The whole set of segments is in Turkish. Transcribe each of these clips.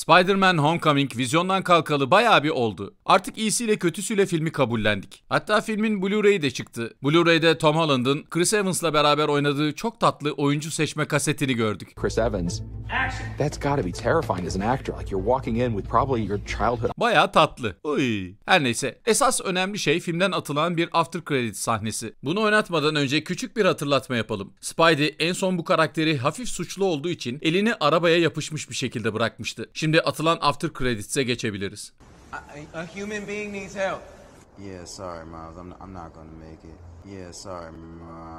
Spider-Man Homecoming vizyondan kalkalı bayağı bir oldu. Artık iyisiyle kötüsüyle filmi kabullendik. Hatta filmin Blu-ray'i de çıktı. Blu-ray'de Tom Holland'ın Chris Evans'la beraber oynadığı çok tatlı oyuncu seçme kasetini gördük. Chris Evans Action. That's gotta be terrifying as an actor. Like you're walking in with probably your childhood. Baya tatlı. Uy. Her neyse. Esas önemli şey filmden atılan bir after credit sahnesi. Bunu oynatmadan önce küçük bir hatırlatma yapalım. Spidey en son bu karakteri hafif suçlu olduğu için elini arabaya yapışmış bir şekilde bırakmıştı. Şimdi atılan after credits'e geçebiliriz. A, a human being needs help. Yeah, sorry, Miles. I'm, I'm not gonna make it. Yeah, sorry, Miles.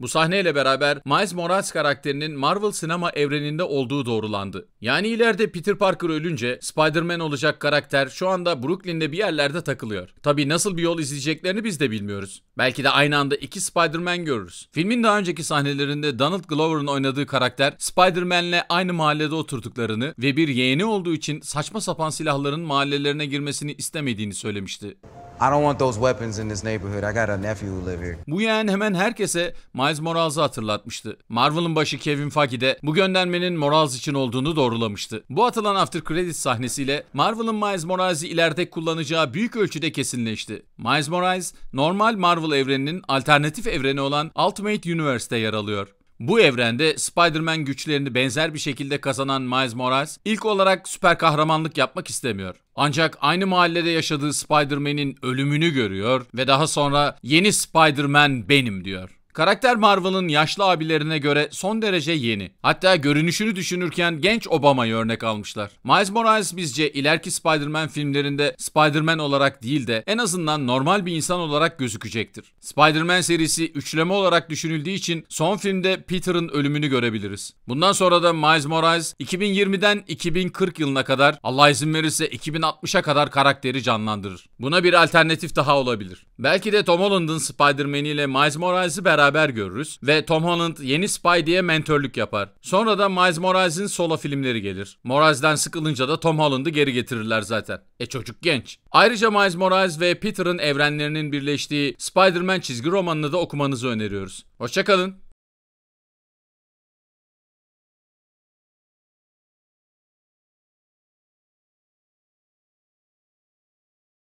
Bu sahneyle beraber Miles Morales karakterinin Marvel sinema evreninde olduğu doğrulandı. Yani ileride Peter Parker ölünce Spider-Man olacak karakter şu anda Brooklyn'de bir yerlerde takılıyor. Tabi nasıl bir yol izleyeceklerini biz de bilmiyoruz. Belki de aynı anda iki Spider-Man görürüz. Filmin daha önceki sahnelerinde Donald Glover'ın oynadığı karakter Spider-Man'le aynı mahallede oturduklarını ve bir yeğeni olduğu için saçma sapan silahların mahallelerine girmesini istemediğini söylemişti. I don't want those weapons in this neighborhood. I got a nephew who live here. Bu yeğen hemen herkese Miles Morales'ı hatırlatmıştı. Marvel'ın başı Kevin Feige de bu göndermenin Morales için olduğunu doğrulamıştı. Bu atılan after credits sahnesiyle Marvel'ın Miles Morales'i ileride kullanacağı büyük ölçüde kesinleşti. Miles Morales normal Marvel evreninin alternatif evreni olan Ultimate Universe'te yer alıyor. Bu evrende Spider-Man güçlerini benzer bir şekilde kazanan Miles Morales ilk olarak süper kahramanlık yapmak istemiyor. Ancak aynı mahallede yaşadığı Spider-Man'in ölümünü görüyor ve daha sonra yeni Spider-Man benim diyor. Karakter Marvel'ın yaşlı abilerine göre son derece yeni. Hatta görünüşünü düşünürken genç Obama'yı örnek almışlar. Miles Morales bizce ileriki Spider-Man filmlerinde Spider-Man olarak değil de en azından normal bir insan olarak gözükecektir. Spider-Man serisi üçleme olarak düşünüldüğü için son filmde Peter'ın ölümünü görebiliriz. Bundan sonra da Miles Morales 2020'den 2040 yılına kadar Allah izin verirse 2060'a kadar karakteri canlandırır. Buna bir alternatif daha olabilir. Belki de Tom Holland'ın Spider-Man ile Miles Morales'i beraber beraber görürüz ve Tom Holland yeni Spidey'e mentörlük yapar. Sonra da Miles Morales'in solo filmleri gelir. Morales'den sıkılınca da Tom Holland'ı geri getirirler zaten. E çocuk genç. Ayrıca Miles Morales ve Peter'ın evrenlerinin birleştiği Spider-Man çizgi romanını da okumanızı öneriyoruz. Hoşçakalın.